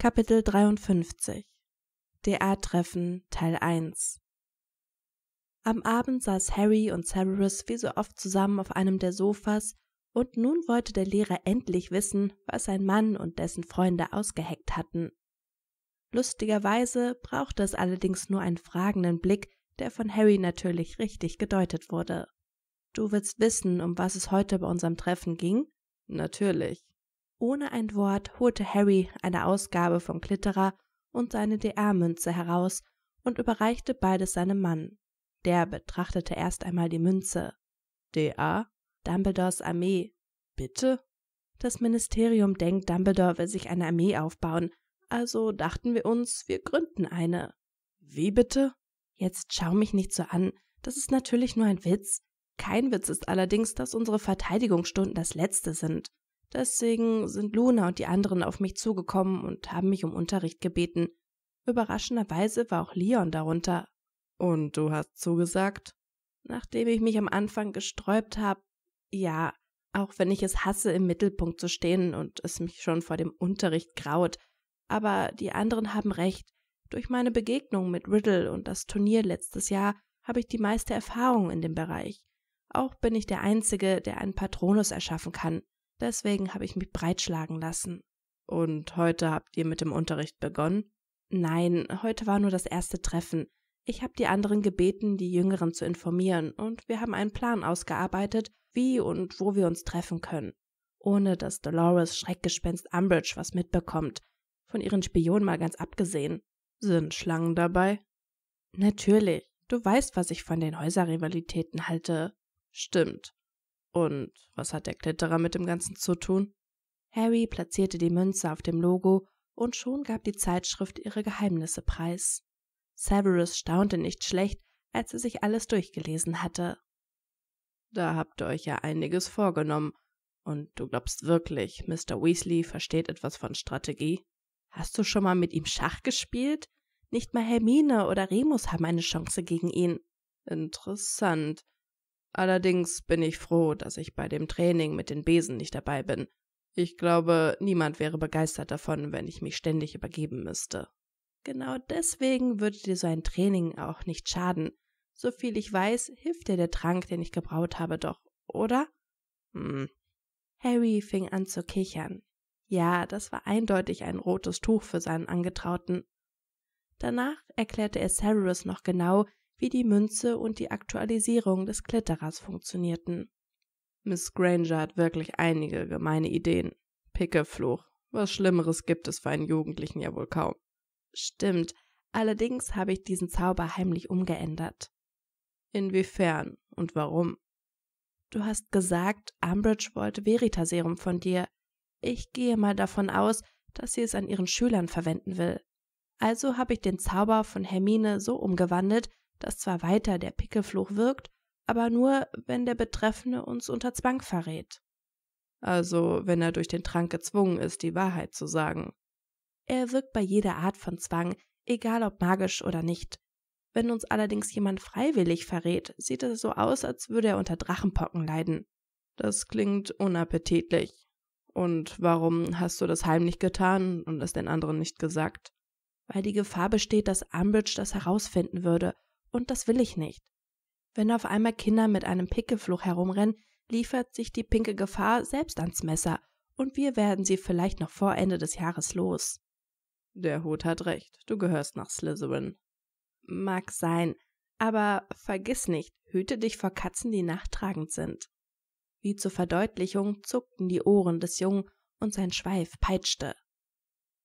Kapitel 53 DR-Treffen Teil 1 Am Abend saß Harry und Severus wie so oft zusammen auf einem der Sofas, und nun wollte der Lehrer endlich wissen, was sein Mann und dessen Freunde ausgeheckt hatten. Lustigerweise brauchte es allerdings nur einen fragenden Blick, der von Harry natürlich richtig gedeutet wurde. Du willst wissen, um was es heute bei unserem Treffen ging? Natürlich. Ohne ein Wort holte Harry eine Ausgabe von Klitterer und seine DR-Münze heraus und überreichte beides seinem Mann. Der betrachtete erst einmal die Münze. DR? Dumbledores Armee. Bitte? Das Ministerium denkt, Dumbledore will sich eine Armee aufbauen, also dachten wir uns, wir gründen eine. Wie bitte? Jetzt schau mich nicht so an, das ist natürlich nur ein Witz. Kein Witz ist allerdings, dass unsere Verteidigungsstunden das letzte sind. Deswegen sind Luna und die anderen auf mich zugekommen und haben mich um Unterricht gebeten. Überraschenderweise war auch Leon darunter. Und du hast zugesagt? Nachdem ich mich am Anfang gesträubt habe, ja, auch wenn ich es hasse, im Mittelpunkt zu stehen und es mich schon vor dem Unterricht graut. Aber die anderen haben recht. Durch meine Begegnung mit Riddle und das Turnier letztes Jahr habe ich die meiste Erfahrung in dem Bereich. Auch bin ich der Einzige, der einen Patronus erschaffen kann. Deswegen habe ich mich breitschlagen lassen. Und heute habt ihr mit dem Unterricht begonnen? Nein, heute war nur das erste Treffen. Ich habe die anderen gebeten, die Jüngeren zu informieren, und wir haben einen Plan ausgearbeitet, wie und wo wir uns treffen können. Ohne dass Dolores Schreckgespenst Umbridge was mitbekommt. Von ihren Spionen mal ganz abgesehen. Sind Schlangen dabei? Natürlich. Du weißt, was ich von den Häuserrivalitäten halte. Stimmt. Und was hat der Kletterer mit dem Ganzen zu tun? Harry platzierte die Münze auf dem Logo und schon gab die Zeitschrift ihre Geheimnisse preis. Severus staunte nicht schlecht, als er sich alles durchgelesen hatte. Da habt ihr euch ja einiges vorgenommen. Und du glaubst wirklich, Mr. Weasley versteht etwas von Strategie? Hast du schon mal mit ihm Schach gespielt? Nicht mal Hermine oder Remus haben eine Chance gegen ihn. Interessant. Allerdings bin ich froh, dass ich bei dem Training mit den Besen nicht dabei bin. Ich glaube, niemand wäre begeistert davon, wenn ich mich ständig übergeben müsste. Genau deswegen würde dir so ein Training auch nicht schaden. Soviel ich weiß, hilft dir der Trank, den ich gebraut habe, doch, oder? Hm. Harry fing an zu kichern. Ja, das war eindeutig ein rotes Tuch für seinen Angetrauten. Danach erklärte er Cerberus noch genau, wie die Münze und die Aktualisierung des Kletterers funktionierten. Miss Granger hat wirklich einige gemeine Ideen. Pickefluch. Was Schlimmeres gibt es für einen Jugendlichen ja wohl kaum. Stimmt. Allerdings habe ich diesen Zauber heimlich umgeändert. Inwiefern und warum? Du hast gesagt, Umbridge wollte Veritaserum von dir. Ich gehe mal davon aus, dass sie es an ihren Schülern verwenden will. Also habe ich den Zauber von Hermine so umgewandelt, dass zwar weiter der Pickelfluch wirkt, aber nur, wenn der Betreffende uns unter Zwang verrät. Also, wenn er durch den Trank gezwungen ist, die Wahrheit zu sagen. Er wirkt bei jeder Art von Zwang, egal ob magisch oder nicht. Wenn uns allerdings jemand freiwillig verrät, sieht es so aus, als würde er unter Drachenpocken leiden. Das klingt unappetitlich. Und warum hast du das heimlich getan und es den anderen nicht gesagt? Weil die Gefahr besteht, dass Ambridge das herausfinden würde und das will ich nicht. Wenn auf einmal Kinder mit einem Pickelfluch herumrennen, liefert sich die pinke Gefahr selbst ans Messer und wir werden sie vielleicht noch vor Ende des Jahres los. Der Hut hat recht, du gehörst nach Slytherin. Mag sein, aber vergiss nicht, hüte dich vor Katzen, die nachtragend sind. Wie zur Verdeutlichung zuckten die Ohren des Jungen und sein Schweif peitschte.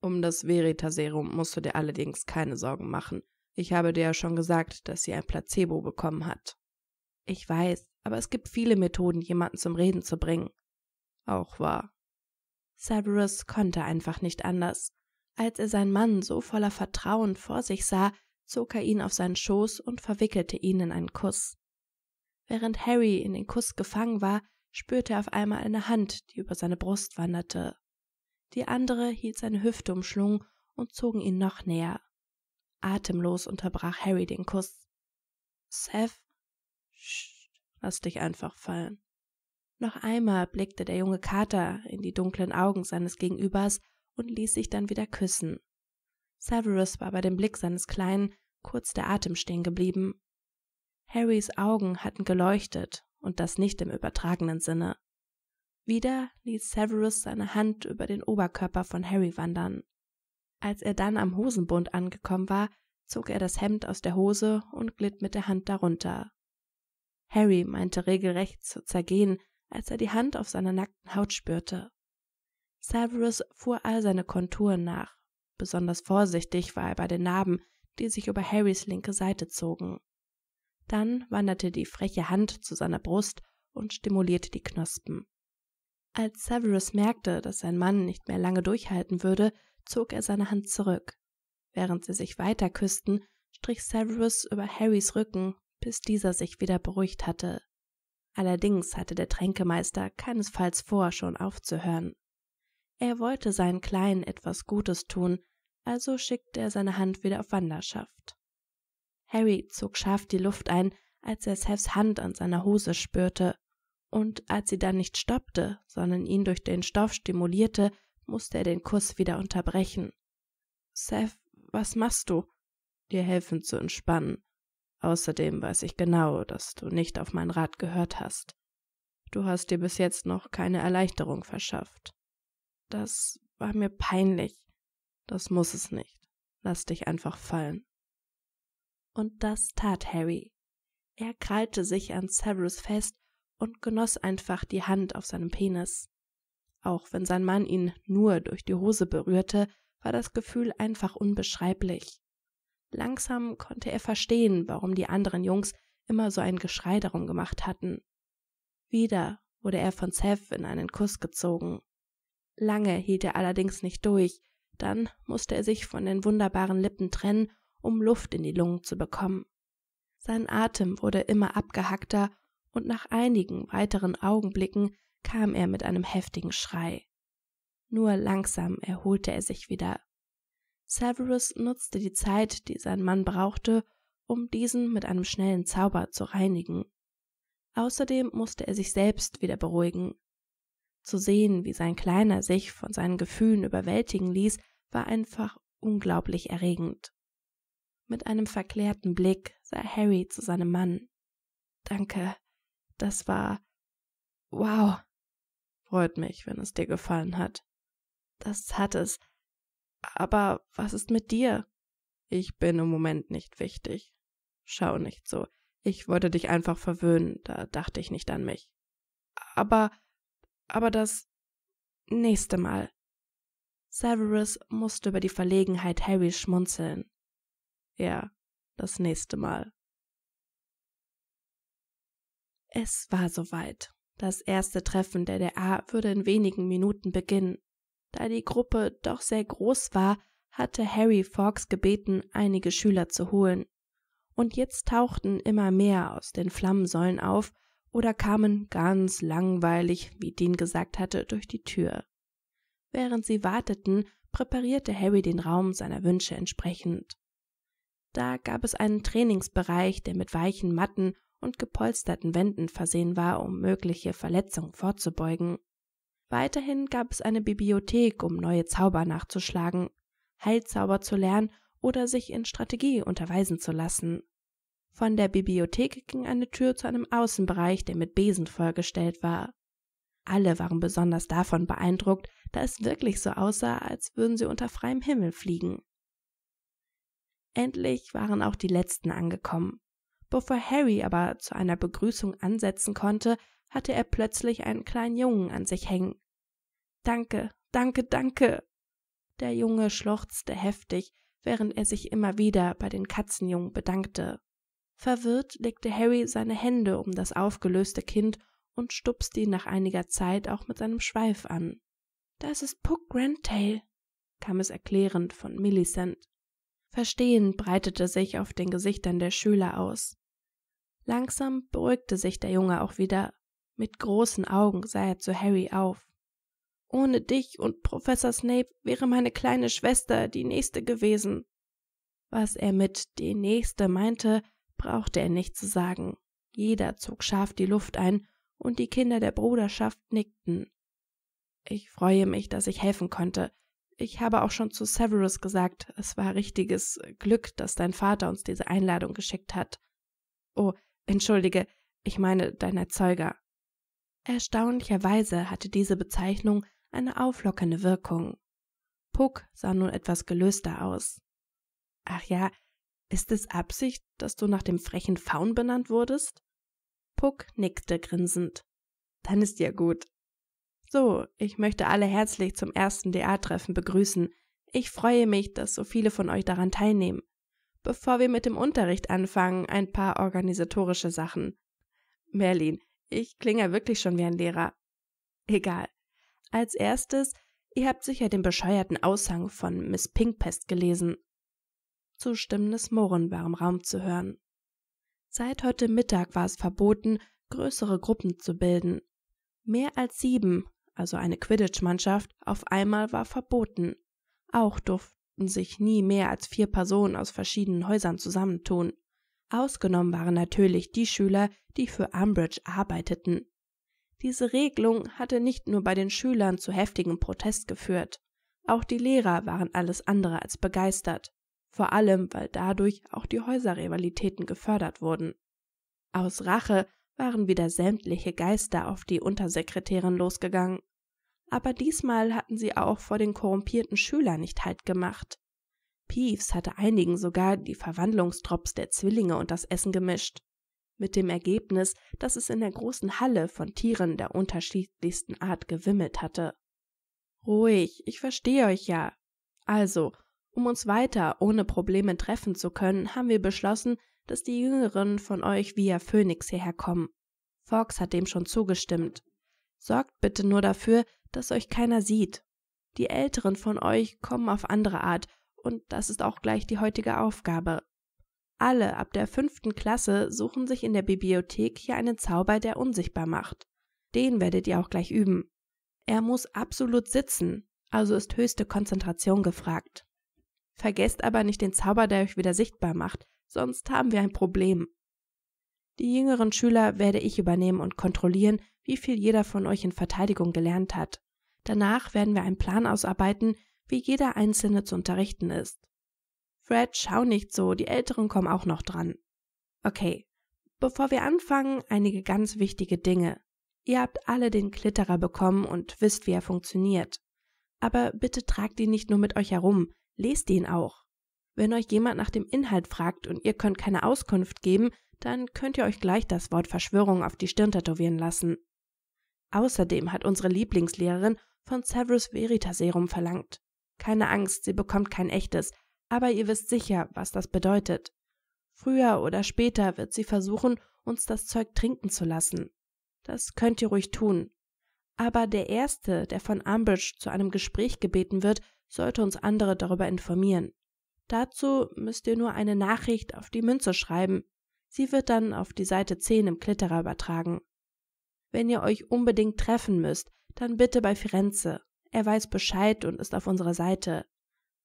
Um das Veritaserum musst du dir allerdings keine Sorgen machen. Ich habe dir ja schon gesagt, dass sie ein Placebo bekommen hat. Ich weiß, aber es gibt viele Methoden, jemanden zum Reden zu bringen. Auch wahr. Severus konnte einfach nicht anders. Als er seinen Mann so voller Vertrauen vor sich sah, zog er ihn auf seinen Schoß und verwickelte ihn in einen Kuss. Während Harry in den Kuss gefangen war, spürte er auf einmal eine Hand, die über seine Brust wanderte. Die andere hielt seine Hüfte umschlungen und zogen ihn noch näher. Atemlos unterbrach Harry den Kuss. Seth, Sch, lass dich einfach fallen. Noch einmal blickte der junge Kater in die dunklen Augen seines Gegenübers und ließ sich dann wieder küssen. Severus war bei dem Blick seines Kleinen kurz der Atem stehen geblieben. Harrys Augen hatten geleuchtet, und das nicht im übertragenen Sinne. Wieder ließ Severus seine Hand über den Oberkörper von Harry wandern. Als er dann am Hosenbund angekommen war, zog er das Hemd aus der Hose und glitt mit der Hand darunter. Harry meinte regelrecht zu zergehen, als er die Hand auf seiner nackten Haut spürte. Severus fuhr all seine Konturen nach. Besonders vorsichtig war er bei den Narben, die sich über Harrys linke Seite zogen. Dann wanderte die freche Hand zu seiner Brust und stimulierte die Knospen. Als Severus merkte, dass sein Mann nicht mehr lange durchhalten würde, zog er seine Hand zurück. Während sie sich weiter küssten, strich Severus über Harrys Rücken, bis dieser sich wieder beruhigt hatte. Allerdings hatte der Tränkemeister keinesfalls vor, schon aufzuhören. Er wollte seinen Kleinen etwas Gutes tun, also schickte er seine Hand wieder auf Wanderschaft. Harry zog scharf die Luft ein, als er Seths Hand an seiner Hose spürte und als sie dann nicht stoppte, sondern ihn durch den Stoff stimulierte, musste er den Kuss wieder unterbrechen. Seth, was machst du? Dir helfen zu entspannen. Außerdem weiß ich genau, dass du nicht auf meinen Rat gehört hast. Du hast dir bis jetzt noch keine Erleichterung verschafft. Das war mir peinlich. Das muss es nicht. Lass dich einfach fallen. Und das tat Harry. Er krallte sich an Severus fest und genoss einfach die Hand auf seinem Penis. Auch wenn sein Mann ihn nur durch die Hose berührte, war das Gefühl einfach unbeschreiblich. Langsam konnte er verstehen, warum die anderen Jungs immer so ein Geschrei darum gemacht hatten. Wieder wurde er von Seth in einen Kuss gezogen. Lange hielt er allerdings nicht durch, dann musste er sich von den wunderbaren Lippen trennen, um Luft in die Lungen zu bekommen. Sein Atem wurde immer abgehackter und nach einigen weiteren Augenblicken kam er mit einem heftigen Schrei. Nur langsam erholte er sich wieder. Severus nutzte die Zeit, die sein Mann brauchte, um diesen mit einem schnellen Zauber zu reinigen. Außerdem musste er sich selbst wieder beruhigen. Zu sehen, wie sein Kleiner sich von seinen Gefühlen überwältigen ließ, war einfach unglaublich erregend. Mit einem verklärten Blick sah Harry zu seinem Mann. Danke, das war wow. Freut mich, wenn es dir gefallen hat. Das hat es. Aber was ist mit dir? Ich bin im Moment nicht wichtig. Schau nicht so. Ich wollte dich einfach verwöhnen, da dachte ich nicht an mich. Aber, aber das nächste Mal. Severus musste über die Verlegenheit Harrys schmunzeln. Ja, das nächste Mal. Es war soweit. Das erste Treffen der DA würde in wenigen Minuten beginnen. Da die Gruppe doch sehr groß war, hatte Harry Fawkes gebeten, einige Schüler zu holen. Und jetzt tauchten immer mehr aus den Flammensäulen auf oder kamen ganz langweilig, wie Dean gesagt hatte, durch die Tür. Während sie warteten, präparierte Harry den Raum seiner Wünsche entsprechend. Da gab es einen Trainingsbereich, der mit weichen Matten und gepolsterten Wänden versehen war, um mögliche Verletzungen vorzubeugen. Weiterhin gab es eine Bibliothek, um neue Zauber nachzuschlagen, Heilzauber zu lernen oder sich in Strategie unterweisen zu lassen. Von der Bibliothek ging eine Tür zu einem Außenbereich, der mit Besen vollgestellt war. Alle waren besonders davon beeindruckt, da es wirklich so aussah, als würden sie unter freiem Himmel fliegen. Endlich waren auch die letzten angekommen. Bevor Harry aber zu einer Begrüßung ansetzen konnte, hatte er plötzlich einen kleinen Jungen an sich hängen. Danke, danke, danke. Der Junge schluchzte heftig, während er sich immer wieder bei den Katzenjungen bedankte. Verwirrt legte Harry seine Hände um das aufgelöste Kind und stupste ihn nach einiger Zeit auch mit seinem Schweif an. Das ist Puck Grandtail, kam es erklärend von Millicent. Verstehen breitete sich auf den Gesichtern der Schüler aus. Langsam beruhigte sich der Junge auch wieder. Mit großen Augen sah er zu Harry auf. Ohne dich und Professor Snape wäre meine kleine Schwester die nächste gewesen. Was er mit die nächste meinte, brauchte er nicht zu sagen. Jeder zog scharf die Luft ein und die Kinder der Bruderschaft nickten. Ich freue mich, dass ich helfen konnte. Ich habe auch schon zu Severus gesagt, es war richtiges Glück, dass dein Vater uns diese Einladung geschickt hat. Oh, Entschuldige, ich meine dein Erzeuger. Erstaunlicherweise hatte diese Bezeichnung eine auflockernde Wirkung. Puck sah nun etwas gelöster aus. Ach ja, ist es Absicht, dass du nach dem frechen Faun benannt wurdest? Puck nickte grinsend. Dann ist ja gut. So, ich möchte alle herzlich zum ersten DA-Treffen begrüßen. Ich freue mich, dass so viele von euch daran teilnehmen. Bevor wir mit dem Unterricht anfangen, ein paar organisatorische Sachen. Merlin, ich klinge wirklich schon wie ein Lehrer. Egal. Als erstes, ihr habt sicher den bescheuerten Aushang von Miss Pinkpest gelesen. Zustimmendes Murren war im Raum zu hören. Seit heute Mittag war es verboten, größere Gruppen zu bilden. Mehr als sieben, also eine Quidditch-Mannschaft, auf einmal war verboten. Auch durften durften sich nie mehr als vier Personen aus verschiedenen Häusern zusammentun. Ausgenommen waren natürlich die Schüler, die für Umbridge arbeiteten. Diese Regelung hatte nicht nur bei den Schülern zu heftigem Protest geführt. Auch die Lehrer waren alles andere als begeistert, vor allem weil dadurch auch die Häuserrivalitäten gefördert wurden. Aus Rache waren wieder sämtliche Geister auf die Untersekretärin losgegangen aber diesmal hatten sie auch vor den korrumpierten Schülern nicht Halt gemacht. Peeves hatte einigen sogar die Verwandlungstrops der Zwillinge und das Essen gemischt. Mit dem Ergebnis, dass es in der großen Halle von Tieren der unterschiedlichsten Art gewimmelt hatte. Ruhig, ich verstehe euch ja. Also, um uns weiter ohne Probleme treffen zu können, haben wir beschlossen, dass die Jüngeren von euch via Phoenix hierher kommen. Fox hat dem schon zugestimmt. Sorgt bitte nur dafür, dass euch keiner sieht. Die Älteren von euch kommen auf andere Art, und das ist auch gleich die heutige Aufgabe. Alle ab der fünften Klasse suchen sich in der Bibliothek hier einen Zauber, der unsichtbar macht. Den werdet ihr auch gleich üben. Er muss absolut sitzen, also ist höchste Konzentration gefragt. Vergesst aber nicht den Zauber, der euch wieder sichtbar macht, sonst haben wir ein Problem. Die jüngeren Schüler werde ich übernehmen und kontrollieren, wie viel jeder von euch in Verteidigung gelernt hat. Danach werden wir einen Plan ausarbeiten, wie jeder Einzelne zu unterrichten ist. Fred, schau nicht so, die Älteren kommen auch noch dran. Okay, bevor wir anfangen, einige ganz wichtige Dinge. Ihr habt alle den Klitterer bekommen und wisst, wie er funktioniert. Aber bitte tragt ihn nicht nur mit euch herum, lest ihn auch. Wenn euch jemand nach dem Inhalt fragt und ihr könnt keine Auskunft geben, dann könnt ihr euch gleich das Wort Verschwörung auf die Stirn tätowieren lassen. Außerdem hat unsere Lieblingslehrerin von Severus Veritaserum verlangt. Keine Angst, sie bekommt kein echtes, aber ihr wisst sicher, was das bedeutet. Früher oder später wird sie versuchen, uns das Zeug trinken zu lassen. Das könnt ihr ruhig tun. Aber der Erste, der von Umbridge zu einem Gespräch gebeten wird, sollte uns andere darüber informieren. Dazu müsst ihr nur eine Nachricht auf die Münze schreiben. Sie wird dann auf die Seite 10 im Klitterer übertragen. Wenn ihr euch unbedingt treffen müsst, dann bitte bei Firenze. Er weiß Bescheid und ist auf unserer Seite.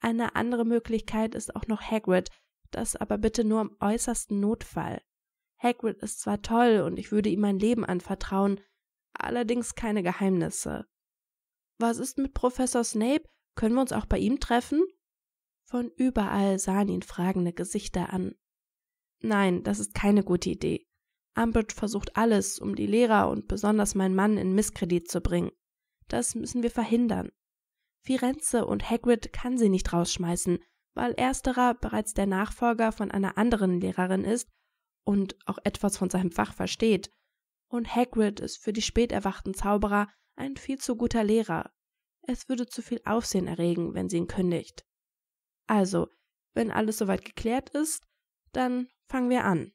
Eine andere Möglichkeit ist auch noch Hagrid, das aber bitte nur im äußersten Notfall. Hagrid ist zwar toll und ich würde ihm mein Leben anvertrauen, allerdings keine Geheimnisse. Was ist mit Professor Snape? Können wir uns auch bei ihm treffen? Von überall sahen ihn fragende Gesichter an. Nein, das ist keine gute Idee. Ambridge versucht alles, um die Lehrer und besonders meinen Mann in Misskredit zu bringen. Das müssen wir verhindern. Firenze und Hagrid kann sie nicht rausschmeißen, weil ersterer bereits der Nachfolger von einer anderen Lehrerin ist und auch etwas von seinem Fach versteht. Und Hagrid ist für die späterwachten Zauberer ein viel zu guter Lehrer. Es würde zu viel Aufsehen erregen, wenn sie ihn kündigt. Also, wenn alles soweit geklärt ist, dann fangen wir an.